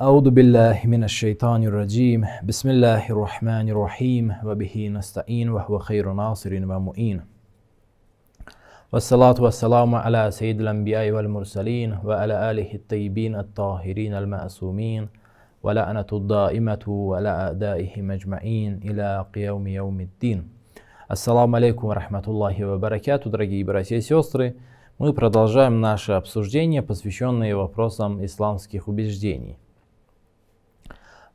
أعوذ بالله من الشيطان الرجيم بسم الله الرحمن الرحيم وبه نستعين وهو خير ناصر ومؤين والصلاة والسلام على سيد الأنبياء والمرسلين وعلى آله الطيبين الطاهرين المعصومين ولعنة الدائمة ولا أعدائهم مجمعين إلى قيام يوم الدين السلام عليكم ورحمة الله وبركاته دراجي братья سيوستري мы продолжаем наше обсуждение посвященное вопросам исламских убеждений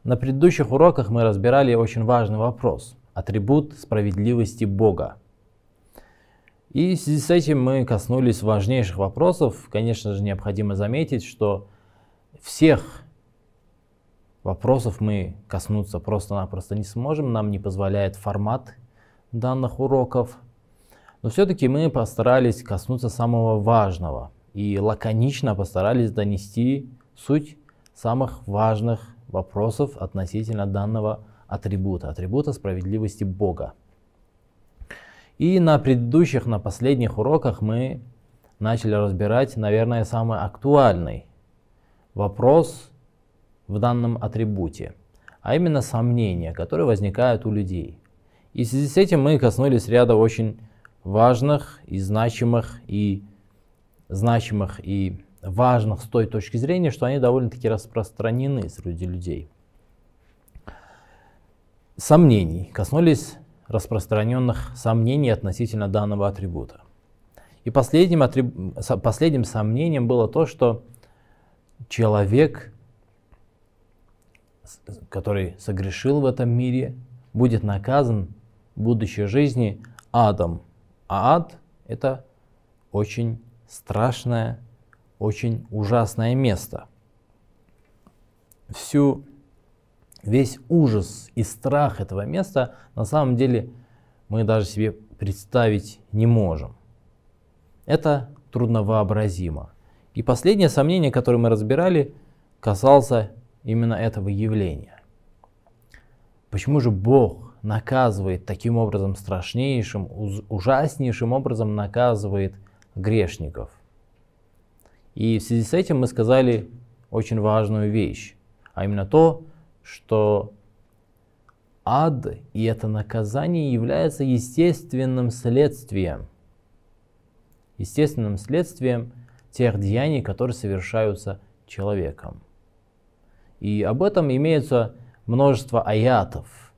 На предыдущих уроках мы разбирали очень важный вопрос – атрибут справедливости Бога. И в связи с этим мы коснулись важнейших вопросов. Конечно же, необходимо заметить, что всех вопросов мы коснуться просто-напросто не сможем, нам не позволяет формат данных уроков. Но все-таки мы постарались коснуться самого важного и лаконично постарались донести суть самых важных вопросов относительно данного атрибута, атрибута справедливости Бога. И на предыдущих, на последних уроках мы начали разбирать, наверное, самый актуальный вопрос в данном атрибуте, а именно сомнения, которые возникают у людей. И в связи с этим мы коснулись ряда очень важных и значимых и значимых и важных с той точки зрения, что они довольно-таки распространены среди людей. Сомнений. Коснулись распространенных сомнений относительно данного атрибута. И последним, атриб... последним сомнением было то, что человек, который согрешил в этом мире, будет наказан в будущей жизни адом. А ад – это очень страшное очень ужасное место. Всю, весь ужас и страх этого места на самом деле мы даже себе представить не можем. Это трудновообразимо. И последнее сомнение, которое мы разбирали, касался именно этого явления. Почему же Бог наказывает таким образом страшнейшим, ужаснейшим образом наказывает грешников? И в связи с этим мы сказали очень важную вещь, а именно то, что ад и это наказание является естественным следствием, естественным следствием тех деяний, которые совершаются человеком. И об этом имеется множество аятов,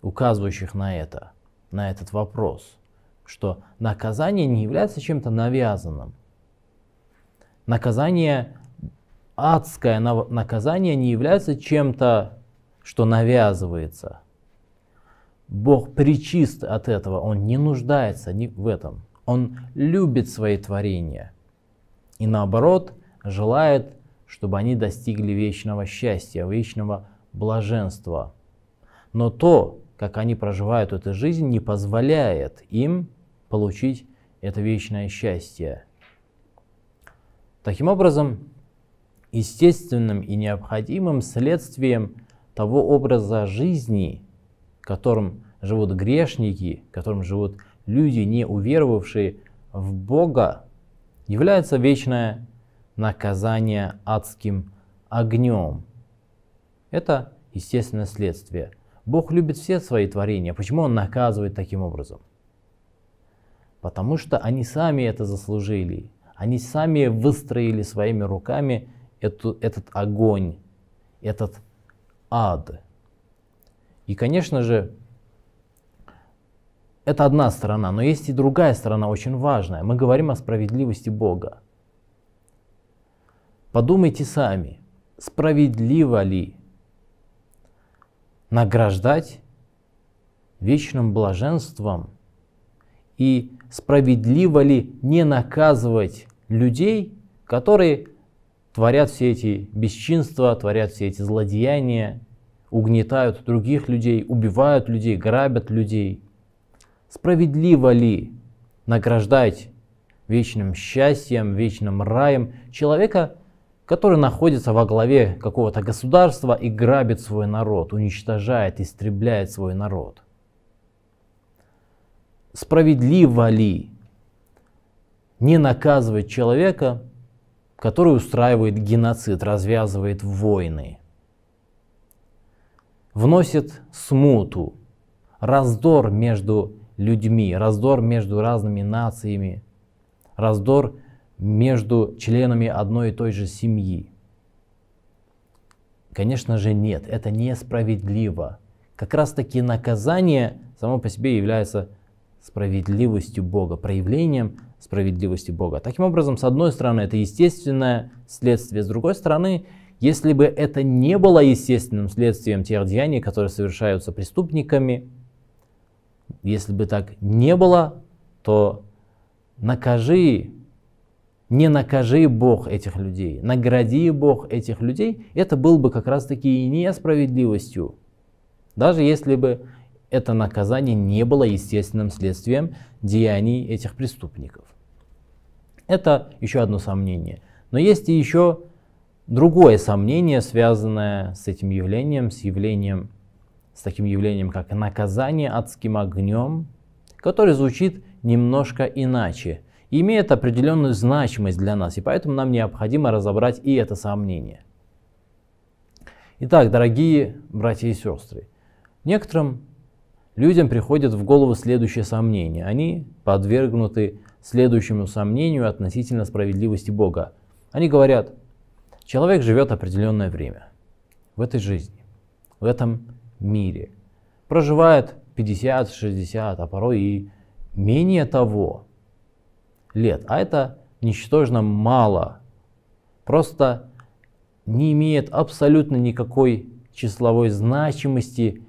указывающих на это, на этот вопрос, что наказание не является чем-то навязанным – наказание, адское наказание не является чем-то, что навязывается. Бог причист от этого, Он не нуждается в этом. Он любит свои творения и наоборот желает, чтобы они достигли вечного счастья, вечного блаженства. Но то, как они проживают эту жизнь, не позволяет им получить это вечное счастье. Таким образом, естественным и необходимым следствием того образа жизни, которым живут грешники, которым живут люди, не уверовавшие в Бога, является вечное наказание адским огнем. Это естественное следствие. Бог любит все свои творения. Почему Он наказывает таким образом? Потому что они сами это заслужили. Они сами выстроили своими руками эту, этот огонь, этот ад. И, конечно же, это одна сторона, но есть и другая сторона, очень важная. Мы говорим о справедливости Бога. Подумайте сами, справедливо ли награждать вечным блаженством и справедливо ли не наказывать людей, которые творят все эти бесчинства, творят все эти злодеяния, угнетают других людей, убивают людей, грабят людей. Справедливо ли награждать вечным счастьем, вечным раем человека, который находится во главе какого-то государства и грабит свой народ, уничтожает, истребляет свой народ? справедливо ли не наказывать человека, который устраивает геноцид, развязывает войны, вносит смуту, раздор между людьми, раздор между разными нациями, раздор между членами одной и той же семьи. Конечно же нет, это несправедливо. Как раз таки наказание само по себе является справедливостью Бога, проявлением справедливости Бога. Таким образом, с одной стороны, это естественное следствие, с другой стороны, если бы это не было естественным следствием тех деяний, которые совершаются преступниками, если бы так не было, то накажи, не накажи Бог этих людей, награди Бог этих людей, это было бы как раз-таки и несправедливостью. Даже если бы это наказание не было естественным следствием деяний этих преступников. Это еще одно сомнение. Но есть и еще другое сомнение, связанное с этим явлением, с явлением, с таким явлением, как наказание адским огнем, которое звучит немножко иначе, и имеет определенную значимость для нас, и поэтому нам необходимо разобрать и это сомнение. Итак, дорогие братья и сестры, некоторым людям приходят в голову следующие сомнения. Они подвергнуты следующему сомнению относительно справедливости Бога. Они говорят, человек живет определенное время в этой жизни, в этом мире, проживает 50, 60, а порой и менее того лет. А это ничтожно мало, просто не имеет абсолютно никакой числовой значимости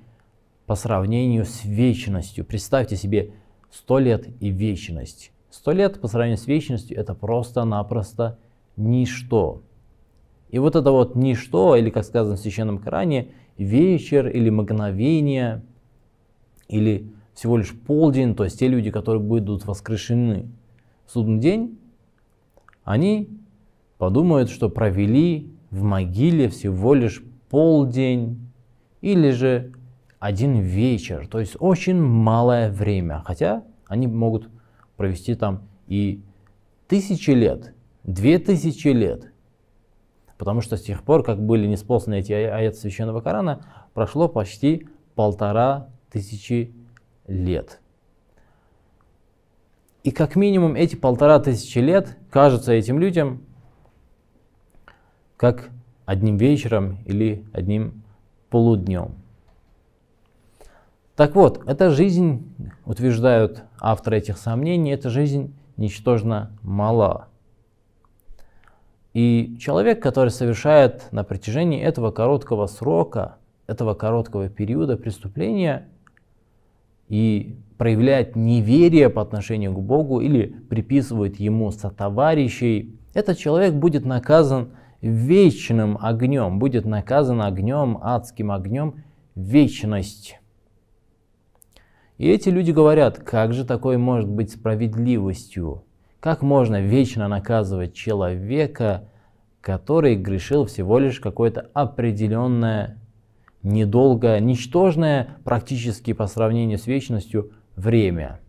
по сравнению с вечностью. Представьте себе 100 лет и вечность. 100 лет по сравнению с вечностью это просто-напросто ничто. И вот это вот ничто, или, как сказано в Священном Коране, вечер или мгновение, или всего лишь полдень, то есть те люди, которые будут воскрешены в судный день, они подумают, что провели в могиле всего лишь полдень или же один вечер, то есть очень малое время, хотя они могут провести там и тысячи лет, две тысячи лет, потому что с тех пор, как были неспосланы эти а-, аяты Священного Корана, прошло почти полтора тысячи лет. И как минимум эти полтора тысячи лет кажутся этим людям как одним вечером или одним полуднем. Так вот, эта жизнь, утверждают авторы этих сомнений, эта жизнь ничтожно мала. И человек, который совершает на протяжении этого короткого срока, этого короткого периода преступления и проявляет неверие по отношению к Богу или приписывает ему сотоварищей, этот человек будет наказан вечным огнем, будет наказан огнем, адским огнем, вечность. И эти люди говорят, как же такое может быть справедливостью? Как можно вечно наказывать человека, который грешил всего лишь какое-то определенное, недолгое, ничтожное, практически по сравнению с вечностью, время?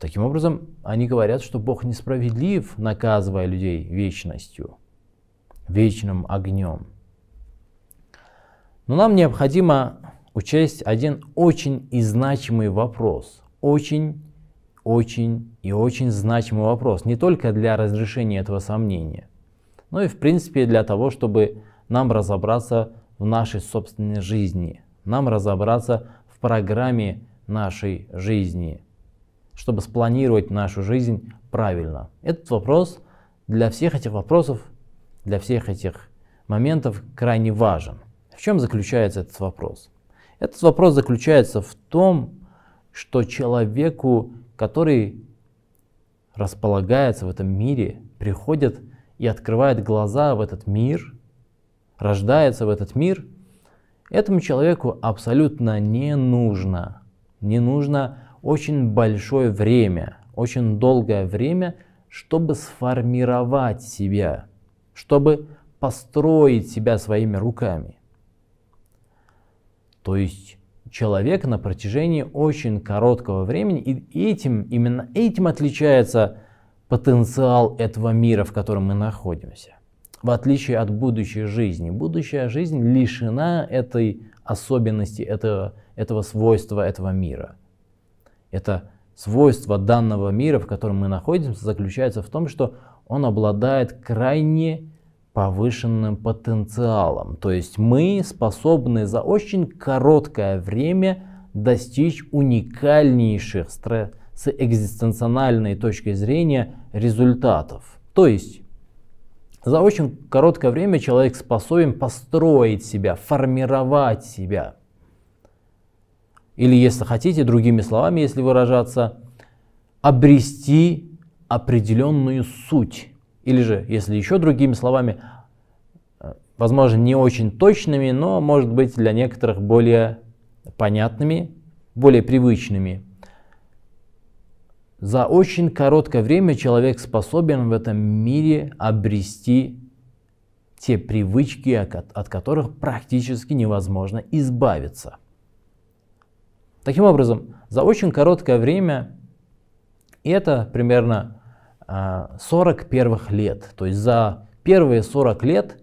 Таким образом, они говорят, что Бог несправедлив, наказывая людей вечностью, вечным огнем. Но нам необходимо учесть один очень и значимый вопрос. Очень, очень и очень значимый вопрос. Не только для разрешения этого сомнения, но и в принципе для того, чтобы нам разобраться в нашей собственной жизни, нам разобраться в программе нашей жизни, чтобы спланировать нашу жизнь правильно. Этот вопрос для всех этих вопросов, для всех этих моментов крайне важен. В чем заключается этот вопрос? Этот вопрос заключается в том, что человеку, который располагается в этом мире, приходит и открывает глаза в этот мир, рождается в этот мир, этому человеку абсолютно не нужно, не нужно очень большое время, очень долгое время, чтобы сформировать себя, чтобы построить себя своими руками. То есть человек на протяжении очень короткого времени, и этим, именно этим отличается потенциал этого мира, в котором мы находимся. В отличие от будущей жизни. Будущая жизнь лишена этой особенности, этого, этого свойства этого мира. Это свойство данного мира, в котором мы находимся, заключается в том, что он обладает крайне повышенным потенциалом. То есть мы способны за очень короткое время достичь уникальнейших с экзистенциональной точки зрения результатов. То есть за очень короткое время человек способен построить себя, формировать себя. Или, если хотите, другими словами, если выражаться, обрести определенную суть или же, если еще другими словами, э, возможно, не очень точными, но, может быть, для некоторых более понятными, более привычными. За очень короткое время человек способен в этом мире обрести те привычки, от которых практически невозможно избавиться. Таким образом, за очень короткое время, и это примерно 40 первых лет. То есть за первые 40 лет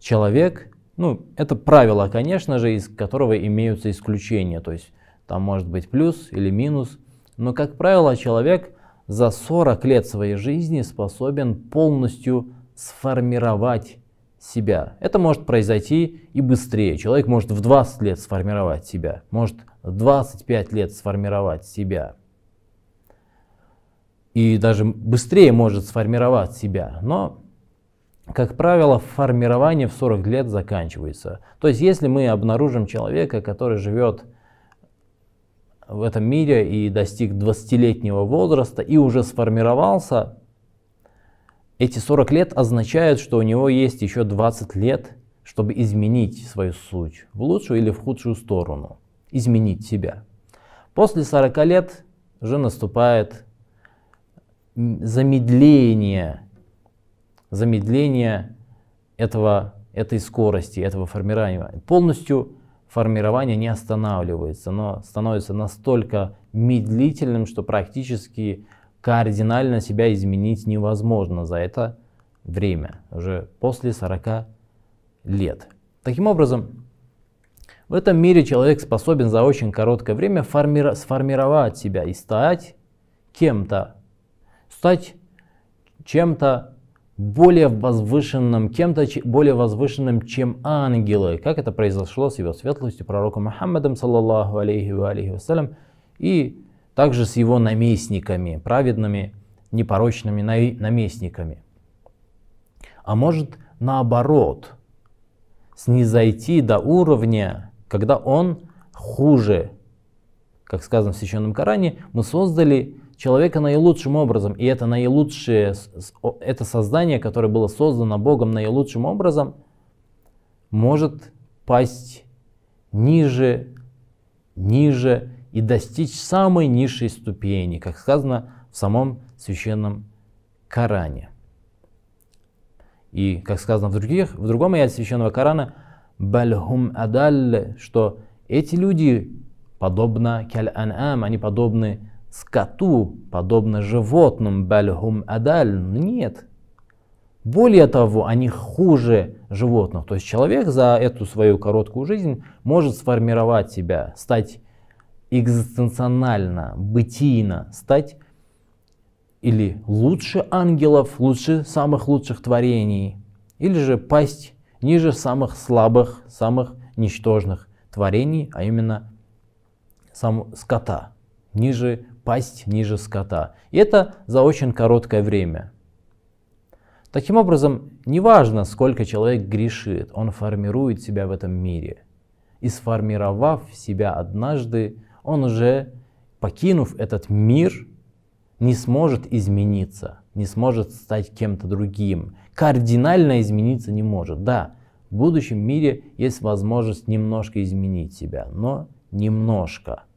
человек, ну, это правило, конечно же, из которого имеются исключения. То есть там может быть плюс или минус. Но, как правило, человек за 40 лет своей жизни способен полностью сформировать себя. Это может произойти и быстрее. Человек может в 20 лет сформировать себя, может в 25 лет сформировать себя и даже быстрее может сформировать себя. Но, как правило, формирование в 40 лет заканчивается. То есть, если мы обнаружим человека, который живет в этом мире и достиг 20-летнего возраста и уже сформировался, эти 40 лет означают, что у него есть еще 20 лет, чтобы изменить свою суть в лучшую или в худшую сторону, изменить себя. После 40 лет же наступает замедление, замедление этого, этой скорости, этого формирования. Полностью формирование не останавливается, но становится настолько медлительным, что практически кардинально себя изменить невозможно за это время, уже после 40 лет. Таким образом, в этом мире человек способен за очень короткое время сформировать себя и стать кем-то стать чем-то более возвышенным, кем-то более возвышенным, чем ангелы, как это произошло с его светлостью пророком Мухаммадом, саллаллаху алейхи ва алейхи вассалям, и также с его наместниками, праведными, непорочными наместниками. А может, наоборот, снизойти до уровня, когда он хуже, как сказано в Священном Коране, мы создали человека наилучшим образом. И это наилучшее, это создание, которое было создано Богом наилучшим образом, может пасть ниже, ниже и достичь самой низшей ступени, как сказано в самом священном Коране. И, как сказано в, других, в другом аяте священного Корана, «Бальхум адалле», что эти люди подобно каль-анам, они подобны скоту, подобно животным, бальхум адаль, нет. Более того, они хуже животных. То есть человек за эту свою короткую жизнь может сформировать себя, стать экзистенционально, бытийно, стать или лучше ангелов, лучше самых лучших творений, или же пасть ниже самых слабых, самых ничтожных творений, а именно сам скота, ниже пасть ниже скота. И это за очень короткое время. Таким образом, неважно, сколько человек грешит, он формирует себя в этом мире. И сформировав себя однажды, он уже, покинув этот мир, не сможет измениться, не сможет стать кем-то другим. Кардинально измениться не может. Да, в будущем мире есть возможность немножко изменить себя, но немножко –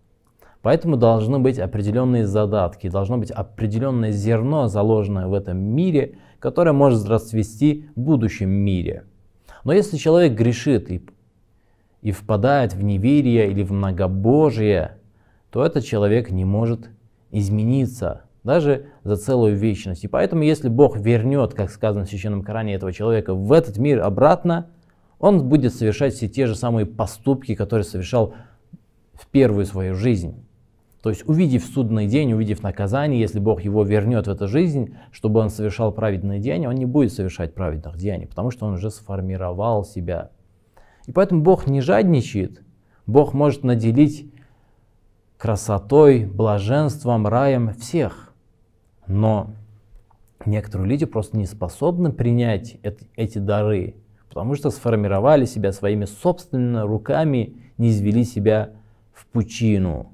Поэтому должны быть определенные задатки, должно быть определенное зерно, заложенное в этом мире, которое может расцвести в будущем мире. Но если человек грешит и, и впадает в неверие или в многобожие, то этот человек не может измениться даже за целую вечность. И поэтому, если Бог вернет, как сказано в Священном Коране, этого человека в этот мир обратно, он будет совершать все те же самые поступки, которые совершал в первую свою жизнь. То есть, увидев судный день, увидев наказание, если Бог его вернет в эту жизнь, чтобы он совершал праведные деяния, он не будет совершать праведных деяний, потому что он уже сформировал себя. И поэтому Бог не жадничает. Бог может наделить красотой, блаженством, раем всех. Но некоторые люди просто не способны принять эти дары, потому что сформировали себя своими собственными руками, не извели себя в пучину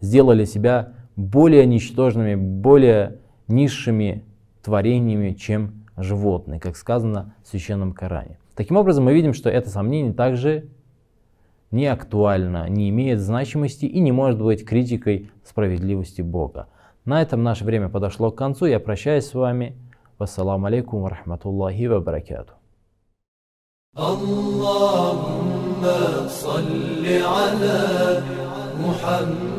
сделали себя более ничтожными, более низшими творениями, чем животные, как сказано в Священном Коране. Таким образом, мы видим, что это сомнение также не актуально, не имеет значимости и не может быть критикой справедливости Бога. На этом наше время подошло к концу. Я прощаюсь с вами. Вассаламу алейкум варахматуллахи вабаракату. اللهم صل على محمد